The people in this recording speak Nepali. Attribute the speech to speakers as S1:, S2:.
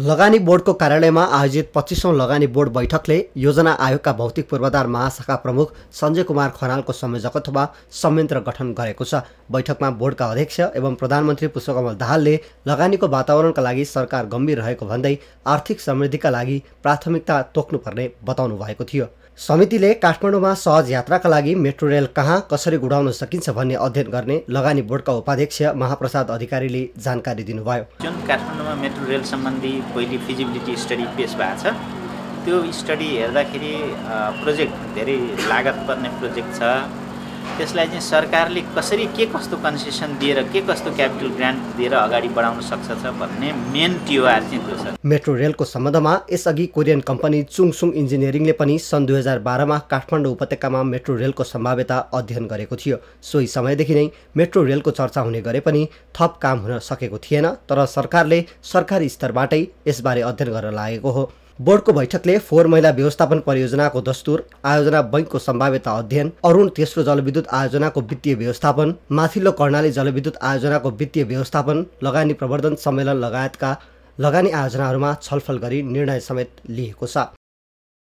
S1: लगानी बोर्डको कार्यालयमा आयोजित पच्चिसौँ लगानी बोर्ड बैठकले योजना आयोगका भौतिक पूर्वाधार महाशाखा प्रमुख सञ्जय कुमार खनालको संयोजक अथवा संयन्त्र गठन गरेको छ बैठकमा बोर्डका अध्यक्ष एवं प्रधानमन्त्री पुष्पकमल दाहालले लगानीको वातावरणका लागि सरकार गम्भीर रहेको भन्दै आर्थिक समृद्धिका लागि प्राथमिकता तोक्नुपर्ने बताउनु भएको थियो समितिले काठमाडौँमा सहज यात्राका लागि मेट्रो रेल कहाँ कसरी गुडाउन सकिन्छ भन्ने अध्ययन गर्ने लगानी बोर्डका उपाध्यक्ष महाप्रसाद अधिकारीले जानकारी दिनुभयो
S2: जुन काठमाडौँमा मेट्रो रेल सम्बन्धी पहिले फिजिबिलिटी स्टडी पेस भएको छ त्यो स्टडी हेर्दाखेरि प्रोजेक्ट धेरै लागत पर्ने प्रोजेक्ट छ त्यसलाई चाहिँ सरकारले कसरी के कस्तो कन्सेसन दिएर के कस्तो क्यापिटल ग्रान्ट दिएर अगाडि बढाउन सक्छ भन्ने मेन टिओआर चाहिँ त्यो छ
S1: मेट्रो रेलको सम्बन्धमा यसअघि कोरियन कम्पनी चुङसुङ इन्जिनियरिङले पनि सन् दुई हजार बाह्रमा काठमाडौँ उपत्यकामा मेट्रो रेलको सम्भाव्यता अध्ययन गरेको थियो सोही समयदेखि नै मेट्रो रेलको चर्चा हुने गरे पनि थप काम हुन सकेको थिएन तर सरकारले सरकारी स्तरबाटै यसबारे अध्ययन गर्न लागेको हो बोर्डको बैठकले फोहोर मैला व्यवस्थापन परियोजनाको दस्तुर आयोजना बैङ्कको सम्भाव्यता अध्ययन अरुण तेस्रो जलविद्युत आयोजनाको वित्तीय व्यवस्थापन माथिल्लो कर्णाली जलविद्युत आयोजनाको वित्तीय व्यवस्थापन लगानी प्रवर्धन सम्मेलन लगायतका लगानी आयोजनाहरूमा छलफल गरी निर्णय समेत लिएको छ